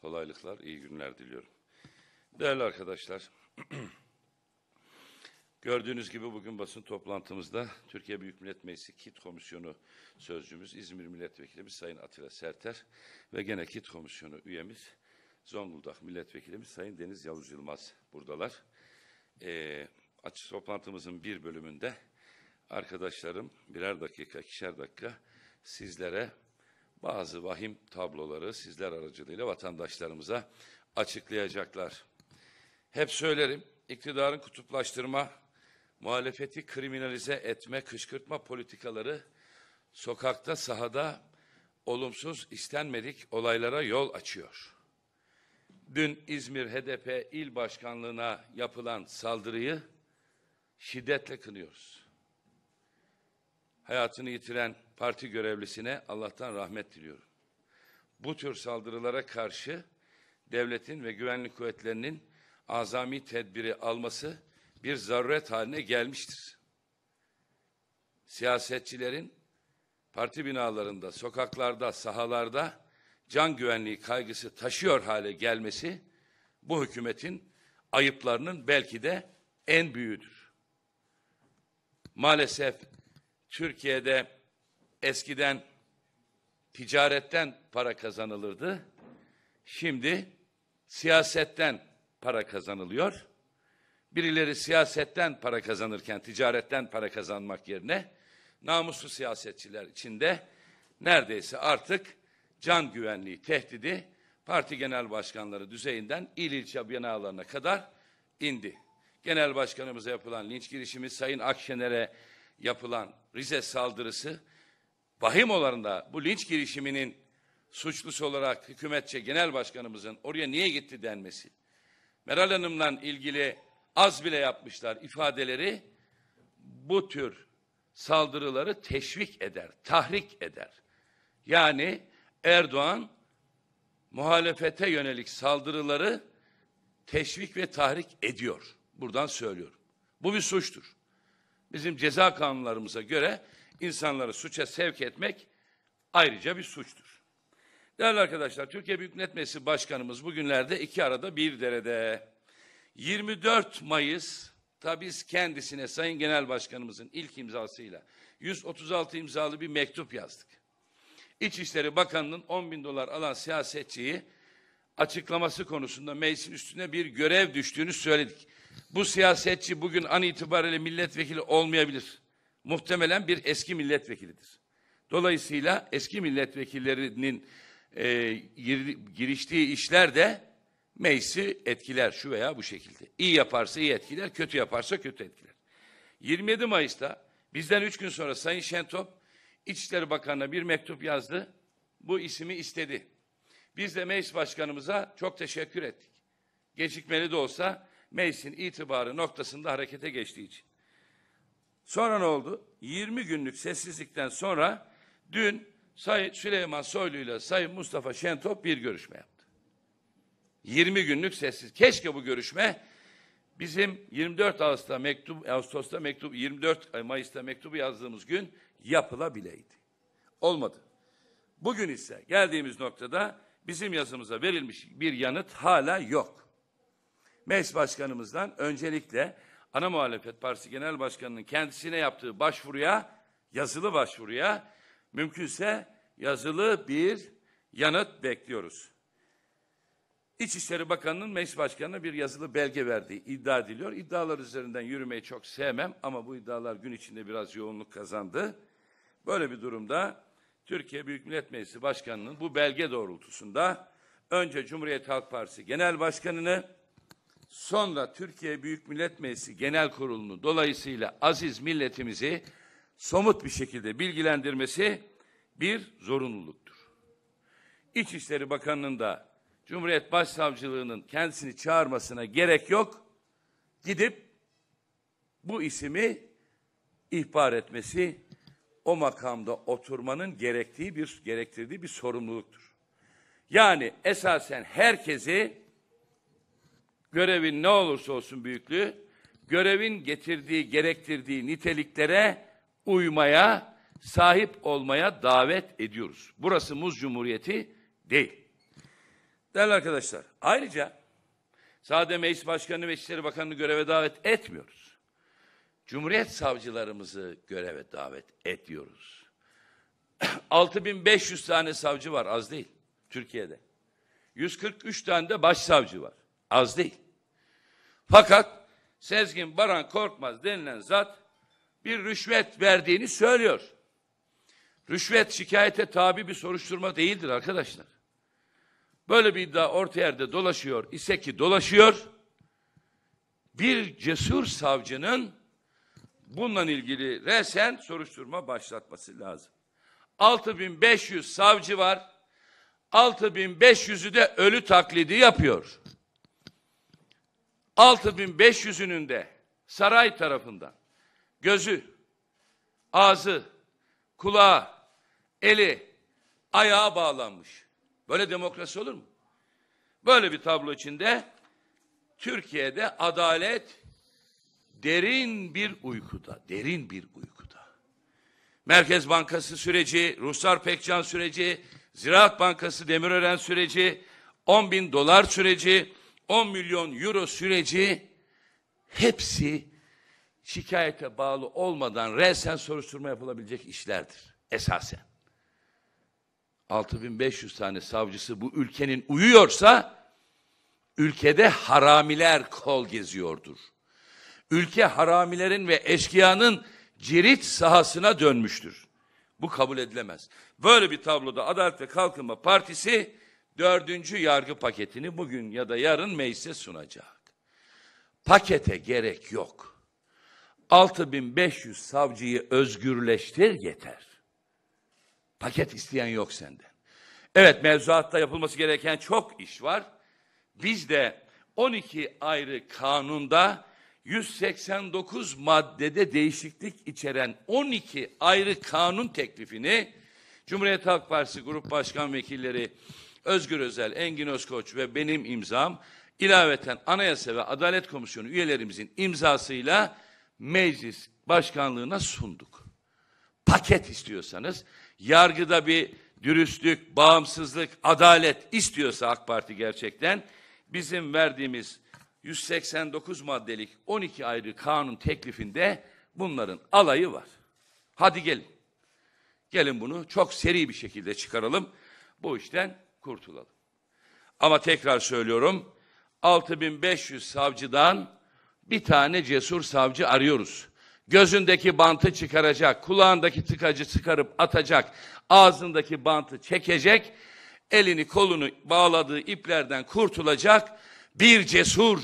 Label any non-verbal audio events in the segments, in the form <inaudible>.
kolaylıklar, iyi günler diliyorum. Değerli arkadaşlar, <clears throat> gördüğünüz gibi bugün basın toplantımızda Türkiye Büyük Millet Meclisi KİT Komisyonu sözcümüz İzmir Milletvekilimiz Sayın Atilla Serter ve gene KİT Komisyonu üyemiz Zonguldak Milletvekilimiz Sayın Deniz Yavuz Yılmaz buradalar. Ee, açık toplantımızın bir bölümünde arkadaşlarım birer dakika, ikişer dakika sizlere bazı vahim tabloları sizler aracılığıyla vatandaşlarımıza açıklayacaklar. Hep söylerim, iktidarın kutuplaştırma, muhalefeti kriminalize etme, kışkırtma politikaları sokakta, sahada olumsuz, istenmedik olaylara yol açıyor. Dün İzmir HDP il başkanlığına yapılan saldırıyı şiddetle kınıyoruz. Hayatını yitiren parti görevlisine Allah'tan rahmet diliyorum. Bu tür saldırılara karşı devletin ve güvenlik kuvvetlerinin azami tedbiri alması bir zaruret haline gelmiştir. Siyasetçilerin parti binalarında, sokaklarda, sahalarda can güvenliği kaygısı taşıyor hale gelmesi bu hükümetin ayıplarının belki de en büyüğüdür. Maalesef Türkiye'de eskiden ticaretten para kazanılırdı. Şimdi siyasetten para kazanılıyor. Birileri siyasetten para kazanırken ticaretten para kazanmak yerine namuslu siyasetçiler içinde neredeyse artık can güvenliği tehdidi parti genel başkanları düzeyinden il ilçe binalarına kadar indi. Genel başkanımıza yapılan linç girişimi, Sayın Akşener'e yapılan Rize saldırısı vahim olanında bu linç girişiminin suçlusu olarak hükümetçe genel başkanımızın oraya niye gitti denmesi. Meral Hanım'la ilgili az bile yapmışlar ifadeleri bu tür saldırıları teşvik eder, tahrik eder. Yani Erdoğan muhalefete yönelik saldırıları teşvik ve tahrik ediyor. Buradan söylüyorum. Bu bir suçtur. Bizim ceza kanunlarımıza göre insanları suça sevk etmek ayrıca bir suçtur. Değerli arkadaşlar, Türkiye Büyük Millet Meclisi Başkanımız bugünlerde iki arada bir derede. 24 Mayıs tabiz kendisine Sayın Genel Başkanımızın ilk imzasıyla 136 imzalı bir mektup yazdık. İçişleri Bakanı'nın 10 bin dolar alan siyasetçiyi açıklaması konusunda meclisin üstüne bir görev düştüğünü söyledik. Bu siyasetçi bugün an itibariyle milletvekili olmayabilir muhtemelen bir eski milletvekilidir. Dolayısıyla eski milletvekillerinin e, gir, giriştiği işler de meclisi etkiler şu veya bu şekilde. İyi yaparsa iyi etkiler, kötü yaparsa kötü etkiler. 27 Mayıs'ta bizden üç gün sonra Sayın Şentop İçişleri Bakanı'na bir mektup yazdı. Bu ismi istedi. Biz de meclis başkanımıza çok teşekkür ettik. Gecikmeli de olsa meclisin itibarı noktasında harekete geçtiği için. Sonra ne oldu? 20 günlük sessizlikten sonra dün Sayın Süleyman Soylu ile Sayın Mustafa Şentop bir görüşme yaptı. 20 günlük sessiz. Keşke bu görüşme bizim 24 Ağustos'ta mektup, Ağustos'ta mektup, 24 Mayıs'ta mektubu yazdığımız gün yapılabileydi. Olmadı. Bugün ise geldiğimiz noktada bizim yazımıza verilmiş bir yanıt hala yok. Meclis Başkanımızdan öncelikle ana muhalefet partisi genel başkanının kendisine yaptığı başvuruya, yazılı başvuruya mümkünse yazılı bir yanıt bekliyoruz. İçişleri Bakanı'nın meclis başkanına bir yazılı belge verdiği iddia ediliyor. İddialar üzerinden yürümeyi çok sevmem ama bu iddialar gün içinde biraz yoğunluk kazandı. Böyle bir durumda Türkiye Büyük Millet Meclisi Başkanı'nın bu belge doğrultusunda önce Cumhuriyet Halk Partisi Genel Başkanı'nı Sonra Türkiye Büyük Millet Meclisi Genel Kurulu'nu dolayısıyla aziz milletimizi somut bir şekilde bilgilendirmesi bir zorunluluktur. İçişleri Bakanı'nın da Cumhuriyet Başsavcılığı'nın kendisini çağırmasına gerek yok. Gidip bu isimi ihbar etmesi o makamda oturmanın gerektiği bir gerektirdiği bir sorumluluktur. Yani esasen herkesi görevin ne olursa olsun büyüklüğü, görevin getirdiği, gerektirdiği niteliklere uymaya, sahip olmaya davet ediyoruz. Burası Muz Cumhuriyeti değil. Değerli arkadaşlar, ayrıca sadece Meclis Başkanı ve İçişleri Bakanı'nı göreve davet etmiyoruz. Cumhuriyet savcılarımızı göreve davet ediyoruz. 6500 <clears throat> tane savcı var, az değil Türkiye'de. 143 tane de başsavcı var, az değil. Fakat Sezgin Baran Korkmaz denilen zat bir rüşvet verdiğini söylüyor. Rüşvet şikayete tabi bir soruşturma değildir arkadaşlar. Böyle bir iddia orta yerde dolaşıyor ise ki dolaşıyor. Bir cesur savcının bununla ilgili resen soruşturma başlatması lazım. 6500 savcı var. 6500'ü de ölü taklidi yapıyor. 6500'ünün de saray tarafından gözü, ağzı, kulağı, eli, ayağa bağlanmış. Böyle demokrasi olur mu? Böyle bir tablo içinde Türkiye'de adalet derin bir uykuda, derin bir uykuda. Merkez Bankası süreci, Ruslar Pekcan süreci, Ziraat Bankası Demirören süreci, 10 bin dolar süreci, 10 milyon euro süreci hepsi şikayete bağlı olmadan resen soruşturma yapılabilecek işlerdir esasen. 6500 tane savcısı bu ülkenin uyuyorsa ülkede haramiler kol geziyordur. Ülke haramilerin ve eşkıyanın cirit sahasına dönmüştür. Bu kabul edilemez. Böyle bir tabloda Adalet ve Kalkınma Partisi Dördüncü yargı paketini bugün ya da yarın meclise sunacak. Pakete gerek yok. 6500 savcıyı özgürleştir yeter. Paket isteyen yok senden. Evet mevzuatta yapılması gereken çok iş var. Biz de 12 ayrı kanunda 189 maddede değişiklik içeren 12 ayrı kanun teklifini Cumhuriyet Halk Partisi Grup Başkan Vekilleri Özgür Özel, Engin Özkoç ve benim imzam ilaveten Anayasa ve Adalet Komisyonu üyelerimizin imzasıyla meclis başkanlığına sunduk. Paket istiyorsanız yargıda bir dürüstlük, bağımsızlık, adalet istiyorsa AK Parti gerçekten bizim verdiğimiz 189 maddelik 12 ayrı kanun teklifinde bunların alayı var. Hadi gelin. Gelin bunu çok seri bir şekilde çıkaralım. Bu işten kurtulalım. Ama tekrar söylüyorum 6500 savcıdan bir tane cesur savcı arıyoruz. Gözündeki bantı çıkaracak, kulağındaki tıkacı çıkarıp atacak, ağzındaki bantı çekecek, elini kolunu bağladığı iplerden kurtulacak bir cesur,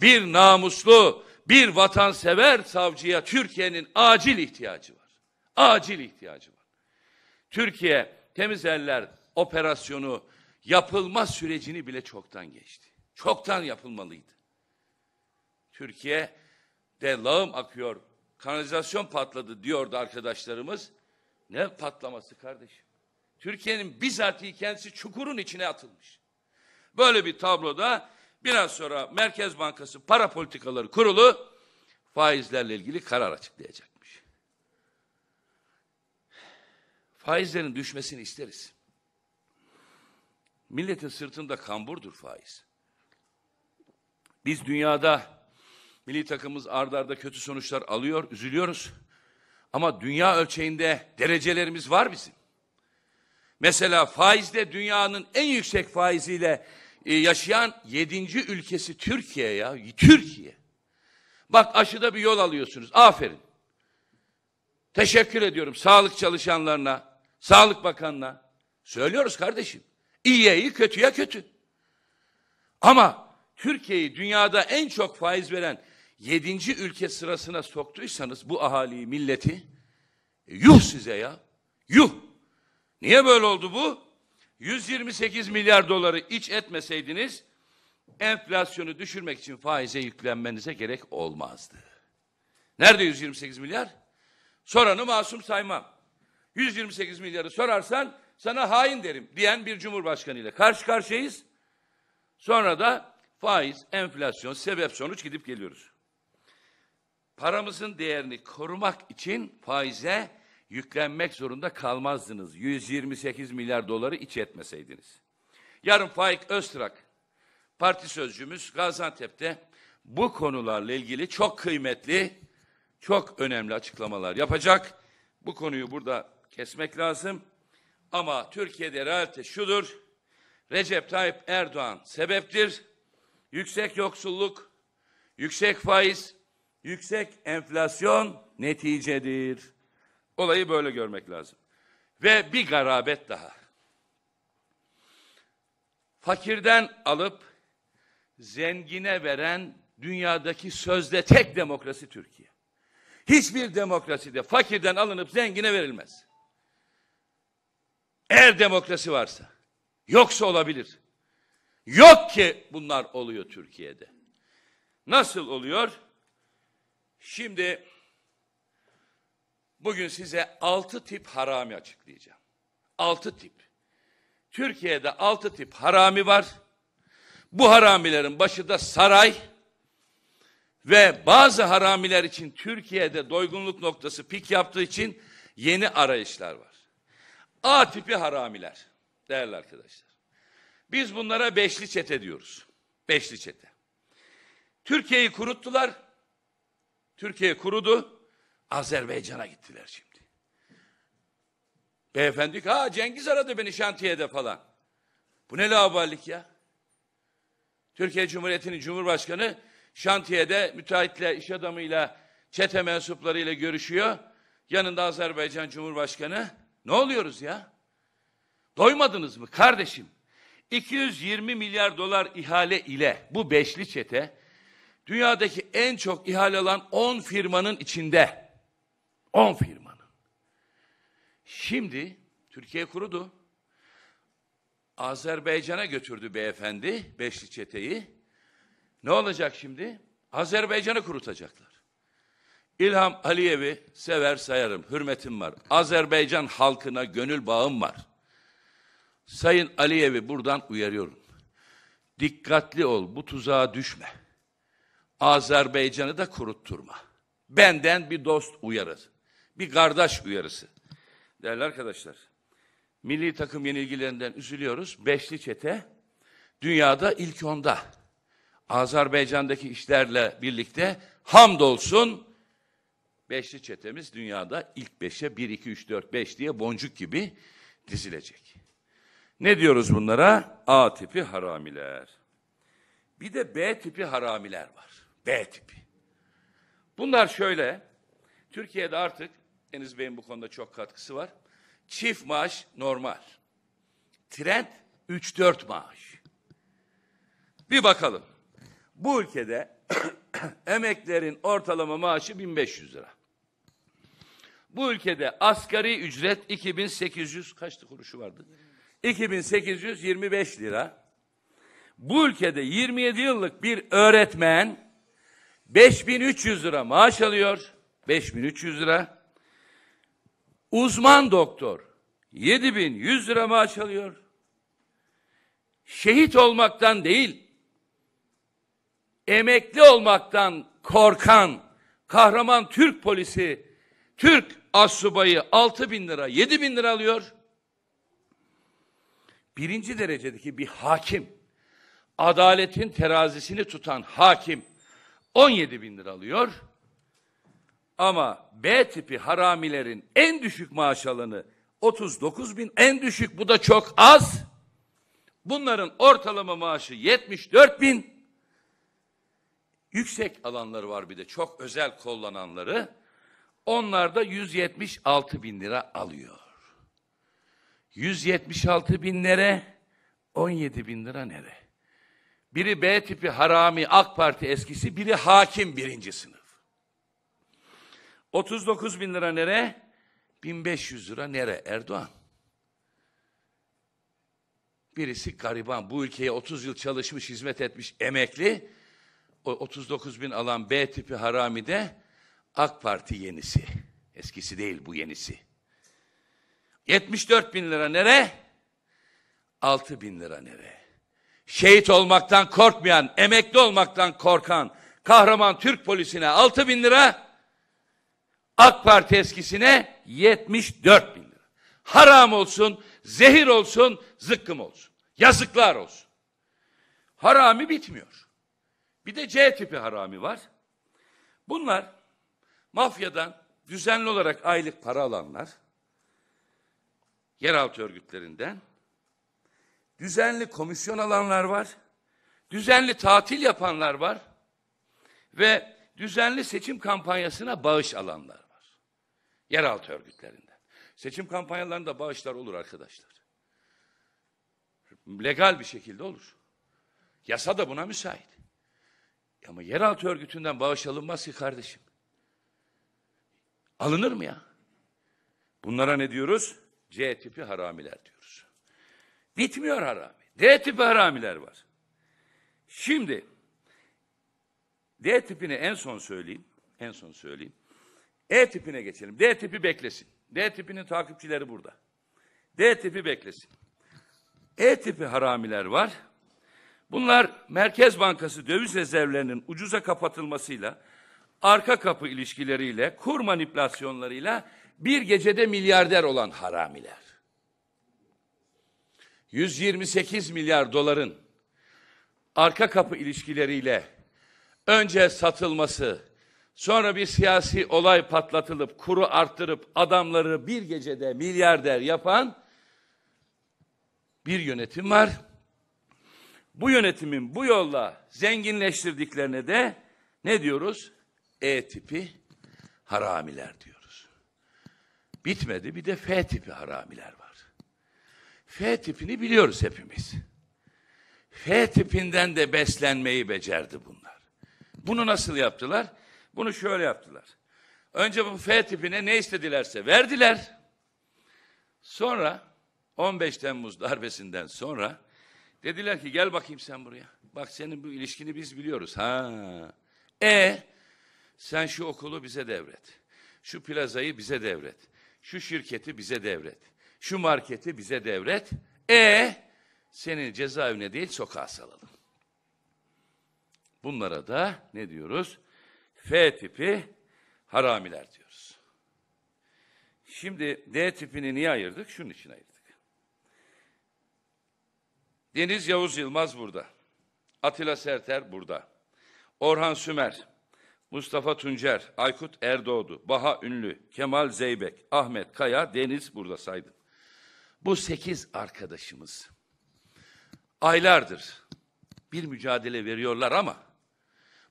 bir namuslu, bir vatansever savcıya Türkiye'nin acil ihtiyacı var. Acil ihtiyacı var. Türkiye Temiz Eller operasyonu yapılma sürecini bile çoktan geçti. Çoktan yapılmalıydı. Türkiye de lağım akıyor, kanalizasyon patladı diyordu arkadaşlarımız. Ne patlaması kardeşim? Türkiye'nin bizatihi kendisi çukurun içine atılmış. Böyle bir tabloda biraz sonra Merkez Bankası Para Politikaları Kurulu faizlerle ilgili karar açıklayacakmış. Faizlerin düşmesini isteriz. Milletin sırtında kamburdur faiz. Biz dünyada milli takımımız ardarda kötü sonuçlar alıyor, üzülüyoruz. Ama dünya ölçeğinde derecelerimiz var bizim. Mesela faizde dünyanın en yüksek faiziyle e, yaşayan yedinci ülkesi Türkiye ya. Türkiye. Bak aşıda bir yol alıyorsunuz. Aferin. Teşekkür ediyorum sağlık çalışanlarına, sağlık bakanına. Söylüyoruz kardeşim. İyiye kötüye kötü. Ama Türkiye'yi dünyada en çok faiz veren yedinci ülke sırasına soktuysanız bu ahaliyi, milleti, e, yuh size ya, yuh. Niye böyle oldu bu? 128 milyar doları iç etmeseydiniz, enflasyonu düşürmek için faize yüklenmenize gerek olmazdı. Nerede 128 milyar? Soranı masum saymam. 128 milyarı sorarsan sana hain derim diyen bir cumhurbaşkanı ile karşı karşıyayız. Sonra da faiz, enflasyon, sebep sonuç gidip geliyoruz. Paramızın değerini korumak için faize yüklenmek zorunda kalmazdınız. 128 milyar doları iç etmeseydiniz. Yarın Faik Öztrak, parti sözcümüz Gaziantep'te bu konularla ilgili çok kıymetli, çok önemli açıklamalar yapacak. Bu konuyu burada kesmek lazım. Ama Türkiye'de realite şudur. Recep Tayyip Erdoğan sebeptir. Yüksek yoksulluk, yüksek faiz, yüksek enflasyon neticedir. Olayı böyle görmek lazım. Ve bir garabet daha. Fakirden alıp zengine veren dünyadaki sözde tek demokrasi Türkiye. Hiçbir demokraside fakirden alınıp zengine verilmez. Eğer demokrasi varsa. Yoksa olabilir. Yok ki bunlar oluyor Türkiye'de. Nasıl oluyor? Şimdi bugün size altı tip harami açıklayacağım. Altı tip. Türkiye'de altı tip harami var. Bu haramilerin başı da saray ve bazı haramiler için Türkiye'de doygunluk noktası pik yaptığı için yeni arayışlar var. A tipi haramiler değerli arkadaşlar. Biz bunlara beşli çete diyoruz. Beşli çete. Türkiye'yi kuruttular. Türkiye kurudu. Azerbaycan'a gittiler şimdi. Beyefendi ha Cengiz aradı beni şantiyede falan. Bu ne lavallik ya? Türkiye Cumhuriyeti'nin Cumhurbaşkanı şantiyede müteahhitle, iş adamıyla, çete mensuplarıyla görüşüyor. Yanında Azerbaycan Cumhurbaşkanı ne oluyoruz ya? Doymadınız mı kardeşim? 220 milyar dolar ihale ile bu beşli çete dünyadaki en çok ihale alan 10 firmanın içinde. 10 firmanın. Şimdi Türkiye kurudu. Azerbaycan'a götürdü beyefendi beşli çeteyi. Ne olacak şimdi? Azerbaycan'ı kurutacaklar. İlham Aliyev'i sever sayarım, hürmetim var. Azerbaycan halkına gönül bağım var. Sayın Aliyev'i buradan uyarıyorum. Dikkatli ol, bu tuzağa düşme. Azerbaycan'ı da kurutturma. Benden bir dost uyarısı, bir kardeş uyarısı. Değerli arkadaşlar, milli takım yenilgilerinden üzülüyoruz. Beşli çete dünyada ilk onda. Azerbaycan'daki işlerle birlikte hamdolsun Beşli çetemiz dünyada ilk beşe 1 2 3 4 5 diye boncuk gibi dizilecek. Ne diyoruz bunlara? A tipi haramiler. Bir de B tipi haramiler var. B tipi. Bunlar şöyle. Türkiye'de artık Deniz Bey'in bu konuda çok katkısı var. Çift maaş normal. Trend 3-4 maaş. Bir bakalım. Bu ülkede <coughs> emeklerin ortalama maaşı 1500 lira. Bu ülkede asgari ücret 2800 kaçtı kuruşu vardı? 2825 lira. Bu ülkede 27 yıllık bir öğretmen 5300 lira maaş alıyor. 5300 lira. Uzman doktor 7100 lira maaş alıyor. Şehit olmaktan değil, emekli olmaktan korkan kahraman Türk polisi, Türk as subayı 6 bin lira, 7 bin lira alıyor. Birinci derecedeki bir hakim, adaletin terazisini tutan hakim 17 bin lira alıyor. Ama B tipi haramilerin en düşük maaş alanı 39 bin, en düşük bu da çok az. Bunların ortalama maaşı 74 bin. Yüksek alanları var bir de çok özel kullananları. Onlar da 176 bin lira alıyor. 176 bin lira, 17 bin lira nere? Biri B tipi harami AK Parti eskisi, biri hakim birinci sınıf. 39 bin lira nere? 1500 lira nere Erdoğan? Birisi gariban, bu ülkeye 30 yıl çalışmış, hizmet etmiş emekli. O 39 bin alan B tipi haramide AK Parti yenisi. Eskisi değil bu yenisi. 74 bin lira nere? 6 bin lira nere? Şehit olmaktan korkmayan, emekli olmaktan korkan kahraman Türk polisine 6 bin lira, AK Parti eskisine 74 bin lira. Haram olsun, zehir olsun, zıkkım olsun. Yazıklar olsun. Harami bitmiyor. Bir de C tipi harami var. Bunlar Mafyadan düzenli olarak aylık para alanlar, yeraltı örgütlerinden, düzenli komisyon alanlar var, düzenli tatil yapanlar var ve düzenli seçim kampanyasına bağış alanlar var. Yeraltı örgütlerinden. Seçim kampanyalarında bağışlar olur arkadaşlar. Legal bir şekilde olur. Yasa da buna müsait. Ama yeraltı örgütünden bağış alınmaz ki kardeşim. Alınır mı ya? Bunlara ne diyoruz? C tipi haramiler diyoruz. Bitmiyor harami. D tipi haramiler var. Şimdi D tipini en son söyleyeyim. En son söyleyeyim. E tipine geçelim. D tipi beklesin. D tipinin takipçileri burada. D tipi beklesin. E tipi haramiler var. Bunlar Merkez Bankası döviz rezervlerinin ucuza kapatılmasıyla arka kapı ilişkileriyle, kur manipülasyonlarıyla bir gecede milyarder olan haramiler. 128 milyar doların arka kapı ilişkileriyle önce satılması, sonra bir siyasi olay patlatılıp kuru arttırıp adamları bir gecede milyarder yapan bir yönetim var. Bu yönetimin bu yolla zenginleştirdiklerine de ne diyoruz? E tipi haramiler diyoruz. Bitmedi bir de F tipi haramiler var. F tipini biliyoruz hepimiz. F tipinden de beslenmeyi becerdi bunlar. Bunu nasıl yaptılar? Bunu şöyle yaptılar. Önce bu F tipine ne istedilerse verdiler. Sonra 15 Temmuz darbesinden sonra dediler ki gel bakayım sen buraya. Bak senin bu ilişkini biz biliyoruz. Ha. E sen şu okulu bize devret. Şu plazayı bize devret. Şu şirketi bize devret. Şu marketi bize devret. E senin cezaevine değil sokağa salalım. Bunlara da ne diyoruz? F tipi haramiler diyoruz. Şimdi D tipini niye ayırdık? Şunun için ayırdık. Deniz Yavuz Yılmaz burada. Atilla Serter burada. Orhan Sümer Mustafa Tuncer, Aykut Erdoğdu, Baha Ünlü, Kemal Zeybek, Ahmet Kaya, Deniz burada saydım. Bu sekiz arkadaşımız aylardır bir mücadele veriyorlar ama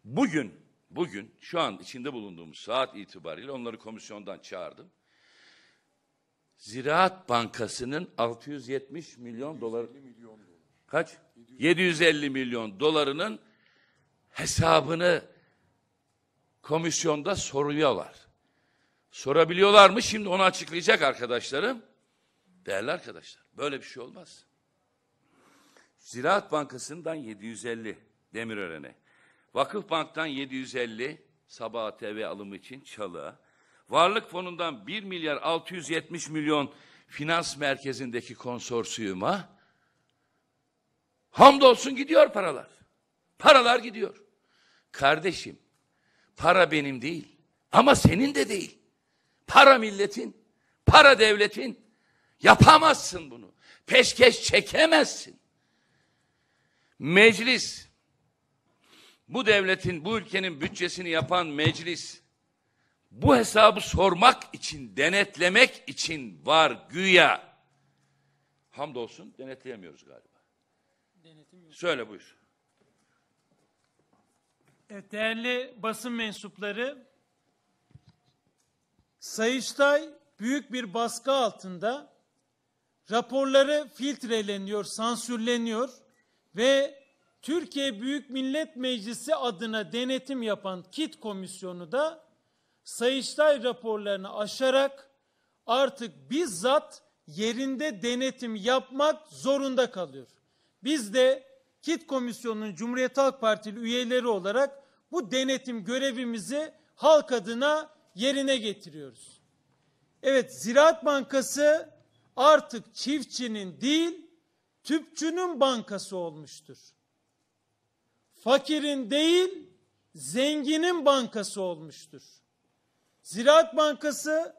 bugün, bugün şu an içinde bulunduğumuz saat itibariyle onları komisyondan çağırdım. Ziraat Bankası'nın 670 milyon dolar milyon dolar. Kaç? 750. 750 milyon dolarının hesabını komisyonda soruyorlar. Sorabiliyorlar mı? Şimdi onu açıklayacak arkadaşlarım. Değerli arkadaşlar, böyle bir şey olmaz. Ziraat Bankası'ndan 750 Demirören'e, Vakıf Bank'tan 750 Sabah TV alımı için çalı, Varlık Fonu'ndan 1 milyar 670 milyon finans merkezindeki konsorsiyuma hamdolsun gidiyor paralar. Paralar gidiyor. Kardeşim Para benim değil. Ama senin de değil. Para milletin, para devletin. Yapamazsın bunu. Peşkeş çekemezsin. Meclis, bu devletin, bu ülkenin bütçesini yapan meclis, bu hesabı sormak için, denetlemek için var güya. Hamdolsun denetleyemiyoruz galiba. Söyle buyur. Evet, değerli basın mensupları, Sayıştay büyük bir baskı altında raporları filtreleniyor, sansürleniyor ve Türkiye Büyük Millet Meclisi adına denetim yapan Kit komisyonu da Sayıştay raporlarını aşarak artık bizzat yerinde denetim yapmak zorunda kalıyor. Biz de KİT Komisyonu'nun Cumhuriyet Halk Partili üyeleri olarak bu denetim görevimizi halk adına yerine getiriyoruz. Evet Ziraat Bankası artık çiftçinin değil tüpçünün bankası olmuştur. Fakirin değil zenginin bankası olmuştur. Ziraat Bankası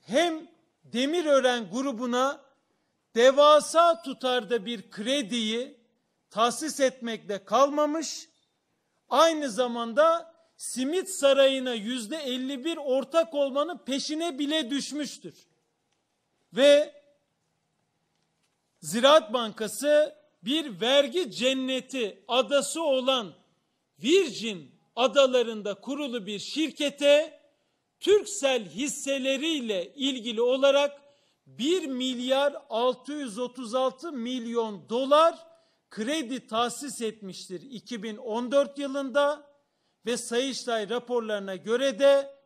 hem Demirören grubuna devasa tutarda bir krediyi tahsis etmekle kalmamış, aynı zamanda simit sarayına yüzde 51 ortak olmanın peşine bile düşmüştür. Ve Ziraat Bankası bir vergi cenneti adası olan Virgin adalarında kurulu bir şirkete Türksel hisseleriyle ilgili olarak 1 milyar 636 milyon dolar kredi tahsis etmiştir 2014 yılında ve Sayıştay raporlarına göre de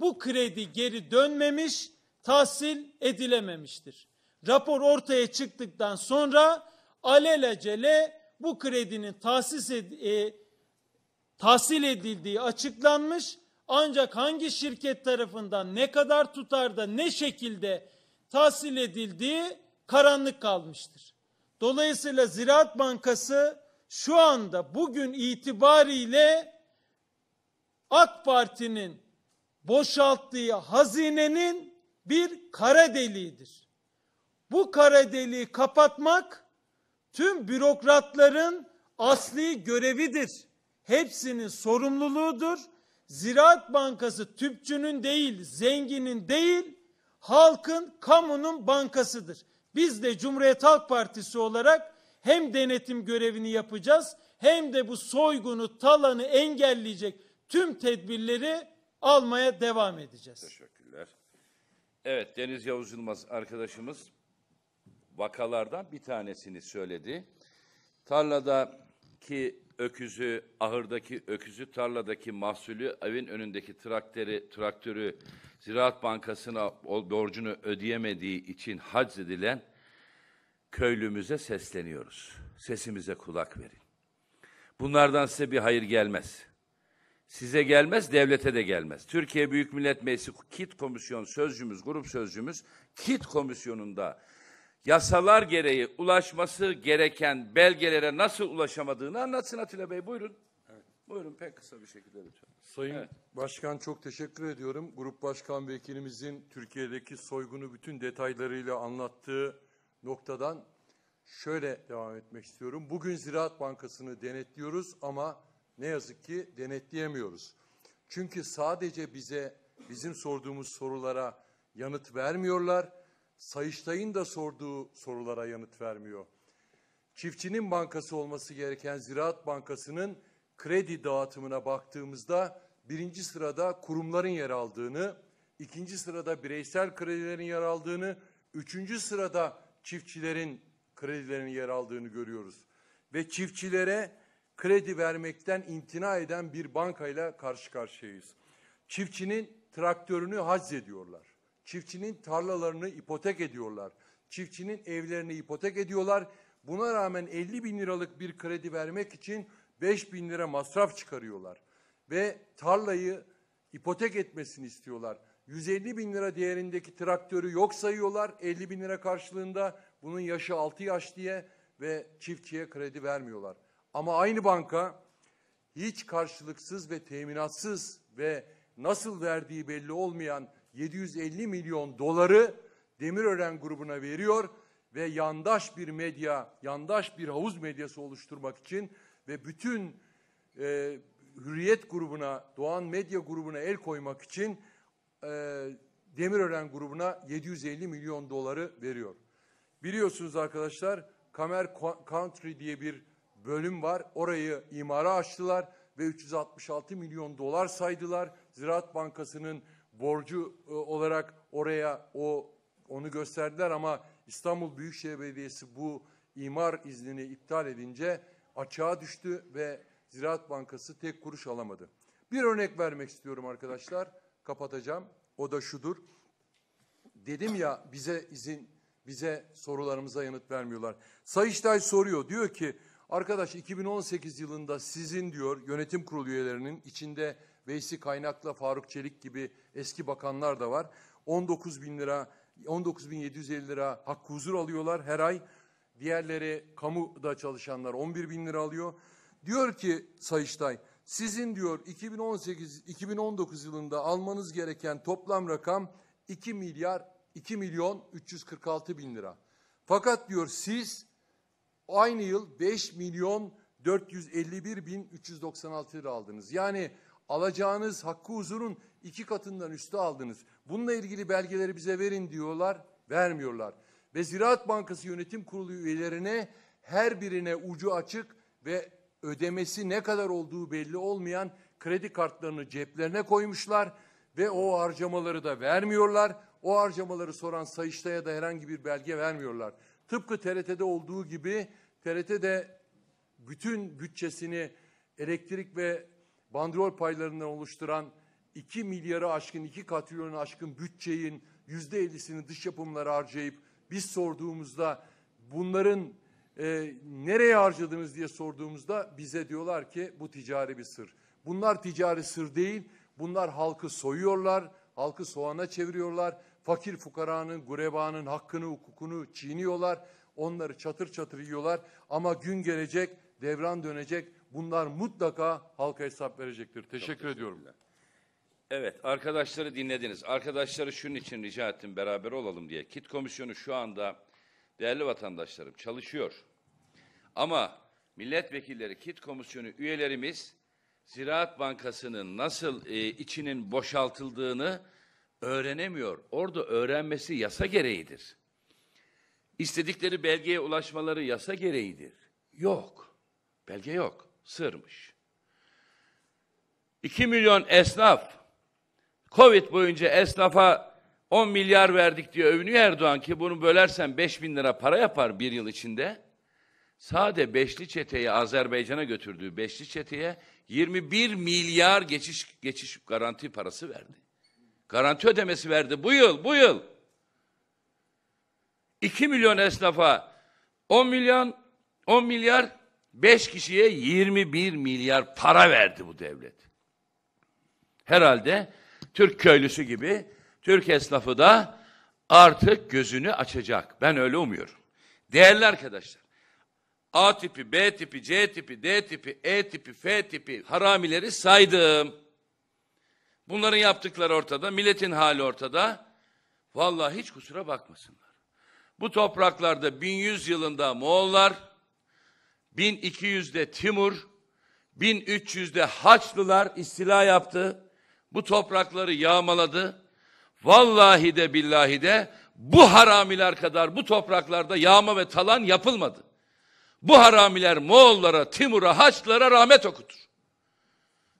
bu kredi geri dönmemiş, tahsil edilememiştir. Rapor ortaya çıktıktan sonra alelacele bu kredinin tahsis ed e, tahsil edildiği açıklanmış ancak hangi şirket tarafından ne kadar tutarda ne şekilde tahsil edildiği karanlık kalmıştır. Dolayısıyla Ziraat Bankası şu anda bugün itibariyle AK Parti'nin boşalttığı hazinenin bir kara deliğidir. Bu kara deliği kapatmak tüm bürokratların asli görevidir. Hepsinin sorumluluğudur. Ziraat Bankası tüpçünün değil, zenginin değil, halkın, kamunun bankasıdır. Biz de Cumhuriyet Halk Partisi olarak hem denetim görevini yapacağız hem de bu soygunu, talanı engelleyecek tüm tedbirleri almaya devam edeceğiz. Teşekkürler. Evet Deniz Yavuz Yılmaz arkadaşımız vakalardan bir tanesini söyledi. Tarladaki öküzü, ahırdaki öküzü, tarladaki mahsulü, evin önündeki traktörü, traktörü Ziraat Bankası'na borcunu ödeyemediği için hac edilen köylümüze sesleniyoruz. Sesimize kulak verin. Bunlardan size bir hayır gelmez. Size gelmez, devlete de gelmez. Türkiye Büyük Millet Meclisi KİT Komisyon sözcümüz, grup sözcümüz KİT Komisyonu'nda yasalar gereği ulaşması gereken belgelere nasıl ulaşamadığını anlatsın Atilla Bey. Buyurun. Evet. Buyurun pek kısa bir şekilde lütfen. Sayın evet. Başkan çok teşekkür ediyorum. Grup Başkan Vekilimizin Türkiye'deki soygunu bütün detaylarıyla anlattığı noktadan şöyle devam etmek istiyorum. Bugün Ziraat Bankası'nı denetliyoruz ama ne yazık ki denetleyemiyoruz. Çünkü sadece bize bizim sorduğumuz sorulara yanıt vermiyorlar Sayıştay'ın da sorduğu sorulara yanıt vermiyor. Çiftçinin bankası olması gereken Ziraat Bankası'nın kredi dağıtımına baktığımızda birinci sırada kurumların yer aldığını, ikinci sırada bireysel kredilerin yer aldığını, üçüncü sırada çiftçilerin kredilerinin yer aldığını görüyoruz. Ve çiftçilere kredi vermekten imtina eden bir bankayla karşı karşıyayız. Çiftçinin traktörünü haczediyorlar. Çiftçinin tarlalarını ipotek ediyorlar. Çiftçinin evlerini ipotek ediyorlar. Buna rağmen 50 bin liralık bir kredi vermek için 5 bin lira masraf çıkarıyorlar. Ve tarlayı ipotek etmesini istiyorlar. 150 bin lira değerindeki traktörü yok sayıyorlar 50 bin lira karşılığında. Bunun yaşı 6 yaş diye ve çiftçiye kredi vermiyorlar. Ama aynı banka hiç karşılıksız ve teminatsız ve nasıl verdiği belli olmayan 750 milyon doları Demirören grubuna veriyor ve yandaş bir medya, yandaş bir havuz medyası oluşturmak için ve bütün e, Hürriyet grubuna, Doğan Medya grubuna el koymak için e, Demirören grubuna 750 milyon doları veriyor. Biliyorsunuz arkadaşlar Kamer Country diye bir bölüm var. Orayı imara açtılar ve 366 milyon dolar saydılar. Ziraat Bankası'nın borcu e, olarak oraya o onu gösterdiler ama İstanbul Büyükşehir Belediyesi bu imar iznini iptal edince açığa düştü ve Ziraat Bankası tek kuruş alamadı. Bir örnek vermek istiyorum arkadaşlar. Kapatacağım. O da şudur. Dedim ya bize izin bize sorularımıza yanıt vermiyorlar. Sayıştay soruyor. Diyor ki arkadaş 2018 yılında sizin diyor yönetim kurulu üyelerinin içinde Veysi Kaynak'la Faruk Çelik gibi eski bakanlar da var. 19 bin lira, 19 bin 750 lira hakkı huzur alıyorlar her ay. Diğerleri kamuda çalışanlar 11 bin lira alıyor. Diyor ki Sayıştay, sizin diyor 2018-2019 yılında almanız gereken toplam rakam 2 milyar 2 milyon 346 bin lira. Fakat diyor siz aynı yıl 5 milyon 451 bin 396 lira aldınız. Yani alacağınız hakkı huzurun iki katından üstü aldınız. Bununla ilgili belgeleri bize verin diyorlar, vermiyorlar. Ve Ziraat Bankası Yönetim Kurulu üyelerine her birine ucu açık ve ödemesi ne kadar olduğu belli olmayan kredi kartlarını ceplerine koymuşlar ve o harcamaları da vermiyorlar. O harcamaları soran Sayıştay'a da herhangi bir belge vermiyorlar. Tıpkı TRT'de olduğu gibi TRT'de bütün bütçesini elektrik ve bandrol paylarından oluşturan 2 milyarı aşkın, 2 katrilyonu aşkın bütçeyin yüzde %50'sini dış yapımlara harcayıp biz sorduğumuzda bunların e, nereye harcadığımız diye sorduğumuzda bize diyorlar ki bu ticari bir sır. Bunlar ticari sır değil, bunlar halkı soyuyorlar, halkı soğana çeviriyorlar, fakir fukaranın, gurebanın hakkını, hukukunu çiğniyorlar, onları çatır çatır yiyorlar ama gün gelecek, devran dönecek, Bunlar mutlaka halka hesap verecektir. Teşekkür ediyorum. Evet arkadaşları dinlediniz. Arkadaşları şunun için rica ettim beraber olalım diye. Kit komisyonu şu anda değerli vatandaşlarım çalışıyor. Ama milletvekilleri, kit komisyonu üyelerimiz Ziraat Bankası'nın nasıl e, içinin boşaltıldığını öğrenemiyor. Orada öğrenmesi yasa gereğidir. İstedikleri belgeye ulaşmaları yasa gereğidir. Yok. Belge yok sığırmış. 2 milyon esnaf, Covid boyunca esnafa 10 milyar verdik diye övünüyor Erdoğan ki bunu bölersen 5 bin lira para yapar bir yıl içinde. Sade beşli çeteyi Azerbaycan'a götürdüğü beşli çeteye 21 milyar geçiş geçiş garanti parası verdi. Garanti ödemesi verdi bu yıl, bu yıl. 2 milyon esnafa 10 milyon 10 milyar Beş kişiye 21 milyar para verdi bu devlet. Herhalde Türk köylüsü gibi Türk esnafı da artık gözünü açacak. Ben öyle umuyorum. Değerli arkadaşlar, A tipi, B tipi, C tipi, D tipi, E tipi, F tipi haramileri saydım. Bunların yaptıkları ortada, milletin hali ortada. Vallahi hiç kusura bakmasınlar. Bu topraklarda 1100 yılında Moğollar, 1200'de Timur, 1300'de Haçlılar istila yaptı. Bu toprakları yağmaladı. Vallahi de billahi de bu haramiler kadar bu topraklarda yağma ve talan yapılmadı. Bu haramiler Moğollara, Timur'a, Haçlılara rahmet okutur.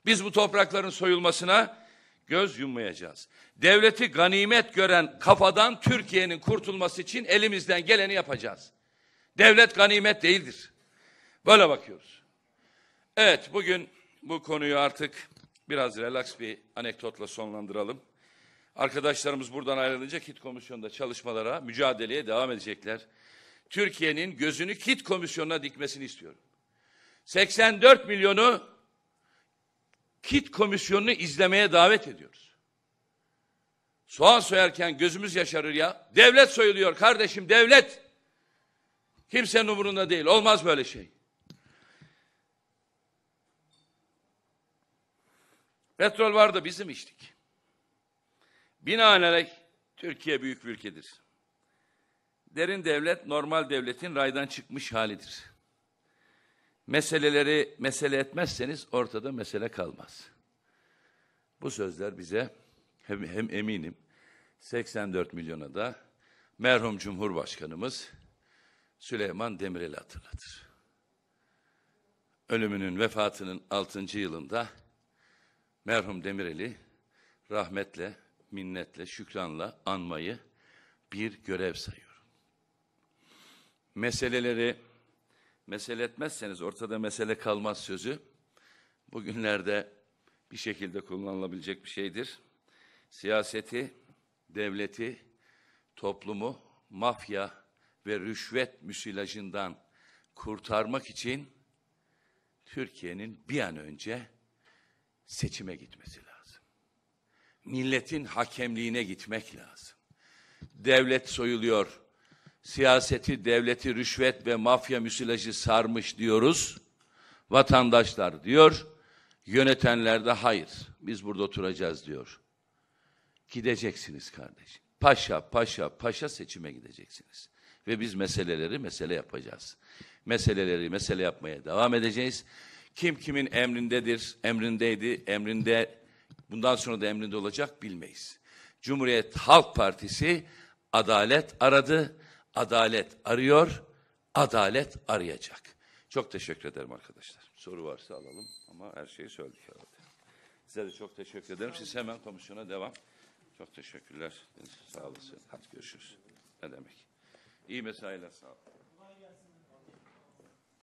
Biz bu toprakların soyulmasına göz yummayacağız. Devleti ganimet gören kafadan Türkiye'nin kurtulması için elimizden geleni yapacağız. Devlet ganimet değildir. Böyle bakıyoruz. Evet bugün bu konuyu artık biraz relax bir anekdotla sonlandıralım. Arkadaşlarımız buradan ayrılınca KİT komisyonunda çalışmalara, mücadeleye devam edecekler. Türkiye'nin gözünü Kit komisyonuna dikmesini istiyorum. 84 milyonu Kit komisyonunu izlemeye davet ediyoruz. Soğan soyarken gözümüz yaşarır ya. Devlet soyuluyor kardeşim devlet. Kimsenin umurunda değil. Olmaz böyle şey. Petrol vardı bizim içtik. Binaenaleyh Türkiye büyük bir ülkedir. Derin devlet normal devletin raydan çıkmış halidir. Meseleleri mesele etmezseniz ortada mesele kalmaz. Bu sözler bize hem, hem eminim 84 milyona da merhum Cumhurbaşkanımız Süleyman Demirel hatırlatır. Ölümünün vefatının 6. yılında merhum Demirel'i rahmetle, minnetle, şükranla anmayı bir görev sayıyorum. Meseleleri mesele etmezseniz ortada mesele kalmaz sözü bugünlerde bir şekilde kullanılabilecek bir şeydir. Siyaseti, devleti, toplumu mafya ve rüşvet müsilajından kurtarmak için Türkiye'nin bir an önce seçime gitmesi lazım. Milletin hakemliğine gitmek lazım. Devlet soyuluyor. Siyaseti, devleti rüşvet ve mafya müsilajı sarmış diyoruz. Vatandaşlar diyor, yönetenler de hayır. Biz burada oturacağız diyor. Gideceksiniz kardeşim. Paşa, paşa, paşa seçime gideceksiniz. Ve biz meseleleri mesele yapacağız. Meseleleri mesele yapmaya devam edeceğiz. Kim kimin emrindedir, emrindeydi, emrinde bundan sonra da emrinde olacak bilmeyiz. Cumhuriyet Halk Partisi adalet aradı, adalet arıyor, adalet arayacak. Çok teşekkür ederim arkadaşlar. Soru varsa alalım ama her şeyi söyledik herhalde. Size de çok teşekkür ederim. Siz hemen komisyona devam. Çok teşekkürler. Sağ olasın. Hadi görüşürüz. Ne demek. İyi mesailer sağ olun.